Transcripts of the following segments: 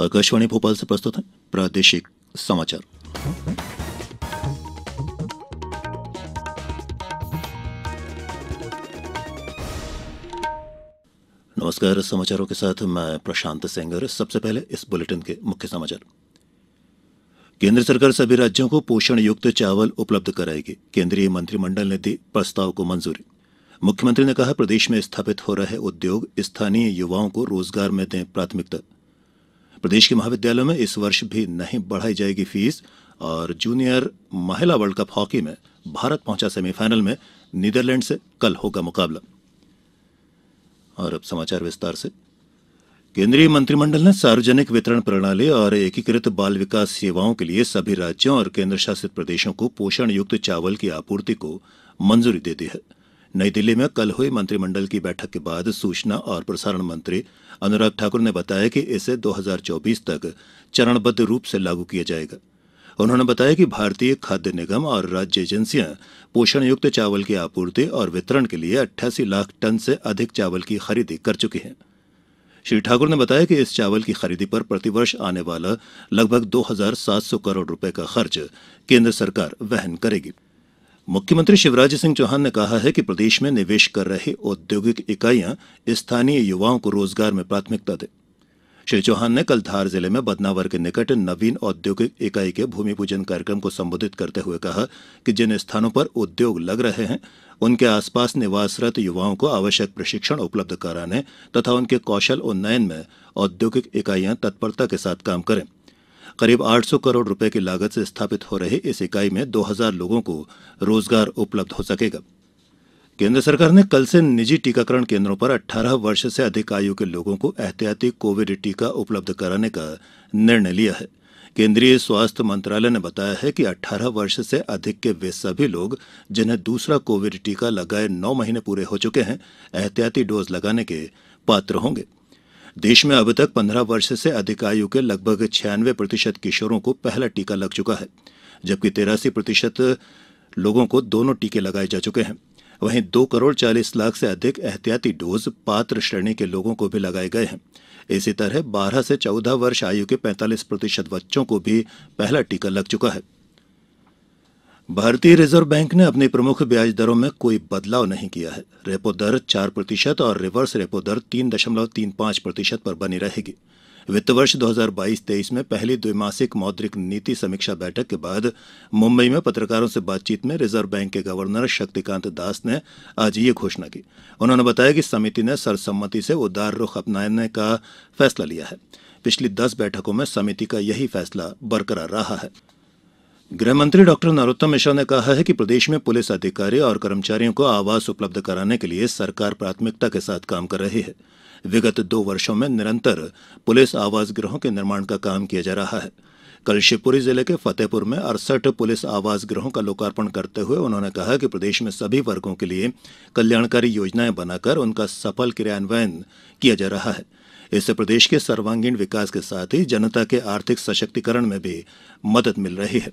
आकाशवाणी भोपाल से प्रस्तुत है प्रादेशिक समाचार नमस्कार समाचारों के साथ मैं प्रशांत सेंगर सबसे पहले इस बुलेटिन के मुख्य समाचार केंद्र सरकार सभी राज्यों को पोषण युक्त चावल उपलब्ध कराएगी केंद्रीय मंत्रिमंडल ने दी प्रस्ताव को मंजूरी मुख्यमंत्री ने कहा प्रदेश में स्थापित हो रहे उद्योग स्थानीय युवाओं को रोजगार में दें प्राथमिकता प्रदेश के महाविद्यालयों में इस वर्ष भी नहीं बढ़ाई जाएगी फीस और जूनियर महिला वर्ल्ड कप हॉकी में भारत पहुंचा सेमीफाइनल में नीदरलैंड से कल होगा मुकाबला केंद्रीय मंत्रिमंडल ने सार्वजनिक वितरण प्रणाली और एकीकृत बाल विकास सेवाओं के लिए सभी राज्यों और केंद्र शासित प्रदेशों को पोषण युक्त चावल की आपूर्ति को मंजूरी दे दी है नई दिल्ली में कल हुई मंत्रिमंडल की बैठक के बाद सूचना और प्रसारण मंत्री अनुराग ठाकुर ने बताया कि इसे 2024 तक चरणबद्ध रूप से लागू किया जाएगा उन्होंने बताया कि भारतीय खाद्य निगम और राज्य एजेंसियां पोषण युक्त चावल की आपूर्ति और वितरण के लिए अट्ठासी लाख टन से अधिक चावल की खरीदी कर चुकी हैं श्री ठाकुर ने बताया कि इस चावल की खरीदी पर प्रतिवर्ष आने वाला लगभग 2,700 करोड़ रुपए का खर्च केंद्र सरकार वहन करेगी मुख्यमंत्री शिवराज सिंह चौहान ने कहा है कि प्रदेश में निवेश कर रही औद्योगिक इकाइयां स्थानीय युवाओं को रोजगार में प्राथमिकता दें श्री चौहान ने कल धार जिले में बदनावर के निकट नवीन औद्योगिक इकाई के भूमि पूजन कार्यक्रम को संबोधित करते हुए कहा कि जिन स्थानों पर उद्योग लग रहे हैं उनके आसपास निवासरत युवाओं को आवश्यक प्रशिक्षण उपलब्ध कराने तथा उनके कौशल उन्नयन में औद्योगिक इकाइयां तत्परता के साथ काम करें करीब आठ सौ करोड़ रुपए की लागत से स्थापित हो रही इस इकाई में दो हजार लोगों को रोजगार उपलब्ध हो सकेगा केंद्र सरकार ने कल से निजी टीकाकरण केंद्रों पर 18 वर्ष से अधिक आयु के लोगों को एहतियाती कोविड टीका उपलब्ध कराने का निर्णय लिया है केंद्रीय स्वास्थ्य मंत्रालय ने बताया है कि 18 वर्ष से अधिक के वे सभी लोग जिन्हें दूसरा कोविड टीका लगाए नौ महीने पूरे हो चुके हैं एहतियाती डोज लगाने के पात्र होंगे देश में अब तक पंद्रह वर्ष से अधिक आयु के लगभग छियानवे प्रतिशत किशोरों को पहला टीका लग चुका है जबकि तिरासी प्रतिशत लोगों को दोनों टीके लगाए जा चुके हैं वहीं दो करोड़ चालीस लाख से अधिक एहतियाती डोज पात्र श्रेणी के लोगों को भी लगाए गए हैं इसी तरह बारह से चौदह वर्ष आयु के पैंतालीस प्रतिशत बच्चों को भी पहला टीका लग चुका है भारतीय रिजर्व बैंक ने अपनी प्रमुख ब्याज दरों में कोई बदलाव नहीं किया है रेपो दर चार प्रतिशत और रिवर्स रेपो दर तीन दशमलव तीन पांच प्रतिशत पर बनी रहेगी वित्त वर्ष 2022-23 में पहली द्विमासिक मौद्रिक नीति समीक्षा बैठक के बाद मुंबई में पत्रकारों से बातचीत में रिजर्व बैंक के गवर्नर शक्तिकांत दास ने आज ये घोषणा की उन्होंने बताया कि समिति ने सर्वसम्मति से उदार रुख अपनाने का फैसला लिया है पिछली दस बैठकों में समिति का यही फैसला बरकरार रहा है गृह गृहमंत्री डॉ नरोत्तम मिश्रा ने कहा है कि प्रदेश में पुलिस अधिकारी और कर्मचारियों को आवास उपलब्ध कराने के लिए सरकार प्राथमिकता के साथ काम कर रही है विगत दो वर्षों में निरंतर पुलिस आवास गृहों के निर्माण का काम किया जा रहा है कल शिवपुरी जिले के फतेहपुर में अड़सठ पुलिस आवास गृहों का लोकार्पण करते हुए उन्होंने कहा कि प्रदेश में सभी वर्गों के लिए कल्याणकारी योजनाएं बनाकर उनका सफल क्रियान्वयन किया जा रहा है इससे प्रदेश के सर्वांगीण विकास के साथ ही जनता के आर्थिक सशक्तिकरण में भी मदद मिल रही है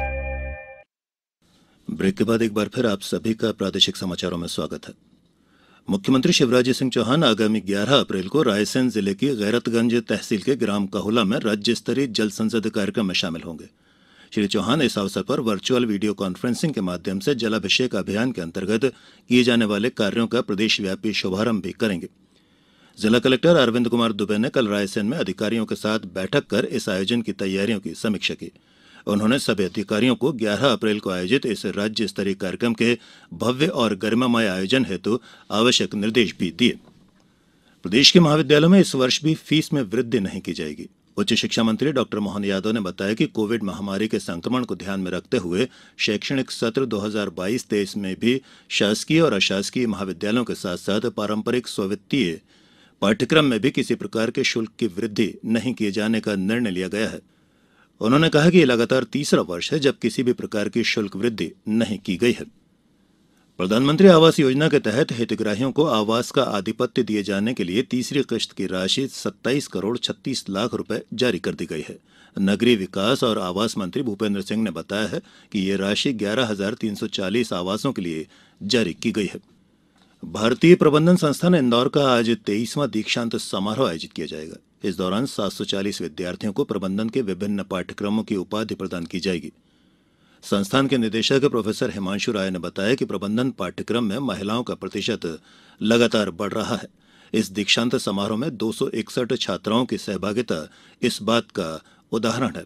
ब्रेक के बाद एक बार फिर आप सभी का प्रादेशिक समाचारों में स्वागत है मुख्यमंत्री शिवराज सिंह चौहान आगामी 11 अप्रैल को रायसेन जिले की गैरतगंज तहसील के ग्राम कहुला में राज्य स्तरीय जल संसद कार्यक्रम में शामिल होंगे श्री चौहान इस अवसर पर वर्चुअल वीडियो कॉन्फ्रेंसिंग के माध्यम से जलाभिषेक अभियान के अंतर्गत किए जाने वाले कार्यो का प्रदेशव्यापी शुभारंभ भी करेंगे जिला कलेक्टर अरविंद कुमार दुबे ने कल रायसेन में अधिकारियों के साथ बैठक कर इस आयोजन की तैयारियों की समीक्षा की उन्होंने सभी अधिकारियों को ग्यारह अप्रैल को आयोजित इस राज्य स्तरीय कार्यक्रम के भव्य और गरिमामय आयोजन हेतु आवश्यक निर्देश भी दिए प्रदेश के महाविद्यालयों में इस वर्ष भी फीस में वृद्धि नहीं की जाएगी उच्च शिक्षा मंत्री डॉक्टर मोहन यादव ने बताया कि कोविड महामारी के संक्रमण को ध्यान में रखते हुए शैक्षणिक सत्र 2022-23 में भी शासकीय और अशासकीय महाविद्यालयों के साथ साथ पारंपरिक स्वित्तीय पाठ्यक्रम में भी किसी प्रकार के शुल्क की वृद्धि नहीं किए जाने का निर्णय लिया गया है उन्होंने कहा कि यह लगातार तीसरा वर्ष है जब किसी भी प्रकार की शुल्क वृद्धि नहीं की गई है प्रधानमंत्री आवास योजना के तहत हितग्राहियों को आवास का आधिपत्य दिए जाने के लिए तीसरी किश्त की राशि 27 करोड़ 36 लाख रुपए जारी कर दी गई है नगरीय विकास और आवास मंत्री भूपेंद्र सिंह ने बताया है कि यह राशि 11,340 आवासों के लिए जारी की गई है भारतीय प्रबंधन संस्थान इंदौर का आज तेईसवां दीक्षांत समारोह आयोजित किया जाएगा इस दौरान सात सौ चालीस विद्यार्थियों को प्रबंधन के विभिन्न पाठ्यक्रमों की उपाधि प्रदान की जाएगी संस्थान के निदेशक प्रोफेसर हिमांशु राय ने बताया कि प्रबंधन पाठ्यक्रम में महिलाओं का प्रतिशत लगातार बढ़ रहा है इस दीक्षांत समारोह में दो छात्राओं की सहभागिता इस बात का उदाहरण है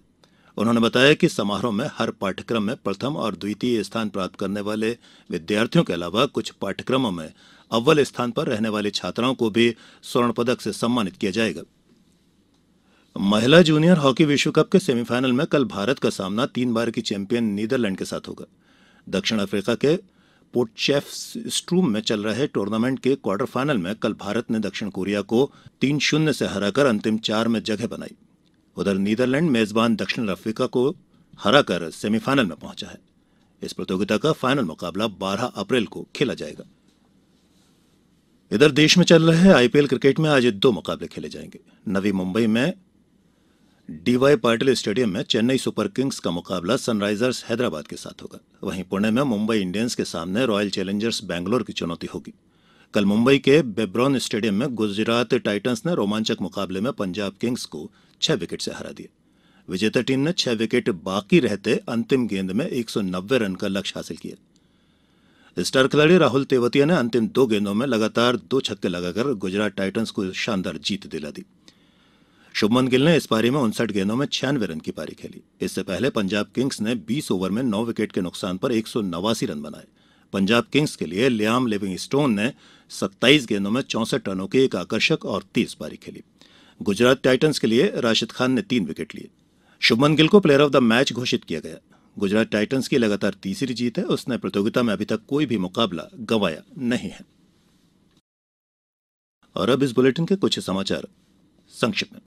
उन्होंने बताया कि समारोह में हर पाठ्यक्रम में प्रथम और द्वितीय स्थान प्राप्त करने वाले विद्यार्थियों के अलावा कुछ पाठ्यक्रमों में अव्वल स्थान पर रहने वाले छात्राओं को भी स्वर्ण पदक से सम्मानित किया जाएगा महिला जूनियर हॉकी विश्व कप के सेमीफाइनल में कल भारत का सामना तीन बार की चैंपियन नीदरलैंड के साथ होगा दक्षिण अफ्रीका के पोटचेफ स्ट्रूम में चल रहे टूर्नामेंट के क्वार्टर फाइनल में कल भारत ने दक्षिण कोरिया को तीन शून्य से हराकर अंतिम चार में जगह बनाई उधर नीदरलैंड मेजबान दक्षिण अफ्रीका को हराकर सेमीफाइनल में पहुंचा है इस प्रतियोगिता का फाइनल मुकाबला 12 अप्रैल को खेला जाएगा इधर देश में चल रहे आईपीएल क्रिकेट में आज दो मुकाबले खेले जाएंगे नवी मुंबई में डीवाई पाटिल स्टेडियम में चेन्नई सुपर किंग्स का मुकाबला सनराइजर्स हैदराबाद के साथ होगा वहीं पुणे में मुंबई इंडियंस के सामने रॉयल चैलेंजर्स बैंगलोर की चुनौती होगी कल मुंबई के बेब्रॉन स्टेडियम में गुजरात टाइटंस ने रोमांचक मुकाबले में पंजाब किंग्स को छह विकेट से हरा दिया विजेता टीम ने छह विकेट बाकी रहते अंतिम गेंद में एक रन का लक्ष्य हासिल किया स्टार खिलाड़ी राहुल तेवतिया ने अंतिम दो गेंदों में लगातार दो छक्के लगाकर गुजरात टाइटन्स को शानदार जीत दिला दी शुभमन गिल ने इस पारी में उनसठ गेंदों में छियानवे रन की पारी खेली इससे पहले पंजाब किंग्स ने बीस ओवर में नौ विकेट के नुकसान पर एक रन बनाए पंजाब किंग्स के लिए लियाम लिविंगस्टोन ने 27 गेंदों में चौसठ रनों की एक आकर्षक और तीस पारी खेली गुजरात टाइटंस के लिए राशिद खान ने तीन विकेट लिए शुभमन गिल को प्लेयर ऑफ द मैच घोषित किया गया गुजरात टाइटंस की लगातार तीसरी जीत है उसने प्रतियोगिता में अभी तक कोई भी मुकाबला गंवाया नहीं है और अब इस बुलेटिन के कुछ समाचार संक्षिप्त में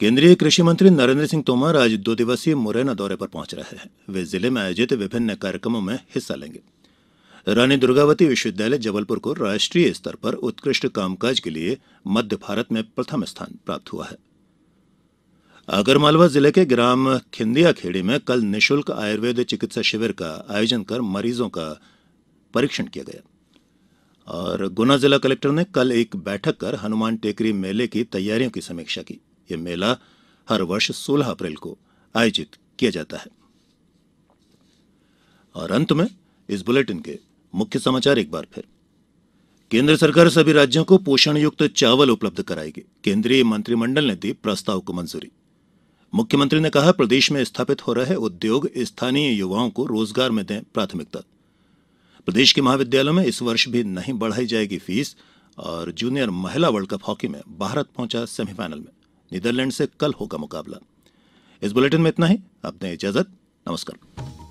केन्द्रीय कृषि मंत्री नरेन्द्र सिंह तोमर आज दो दिवसीय मुरैना दौरे पर पहुंच रहे हैं वे जिले में आयोजित विभिन्न कार्यक्रमों में हिस्सा लेंगे रानी दुर्गावती विश्वविद्यालय जबलपुर को राष्ट्रीय स्तर पर उत्कृष्ट कामकाज के लिए मध्य भारत में प्रथम स्थान प्राप्त हुआ है आगरमालवा जिले के ग्राम खिंदिया खेड़ी में कल निःशुल्क आयुर्वेद चिकित्सा शिविर का आयोजन कर मरीजों का परीक्षण किया गया और गुना जिला कलेक्टर ने कल एक बैठक कर हनुमान टेकरी मेले की तैयारियों की समीक्षा की यह मेला हर वर्ष सोलह अप्रैल को आयोजित किया जाता है और अंत में इस बुलेटिन के मुख्य समाचार एक बार फिर केंद्र सरकार सभी राज्यों को पोषण युक्त चावल उपलब्ध कराएगी केंद्रीय मंत्रिमंडल ने दी प्रस्ताव को मंजूरी मुख्यमंत्री ने कहा प्रदेश में स्थापित हो रहे उद्योग स्थानीय युवाओं को रोजगार में दें प्राथमिकता प्रदेश के महाविद्यालयों में इस वर्ष भी नहीं बढ़ाई जाएगी फीस और जूनियर महिला वर्ल्ड कप हॉकी में भारत पहुंचा सेमीफाइनल में नीदरलैंड से कल होगा मुकाबला इस बुलेटिन में इतना ही अपने इजाजत नमस्कार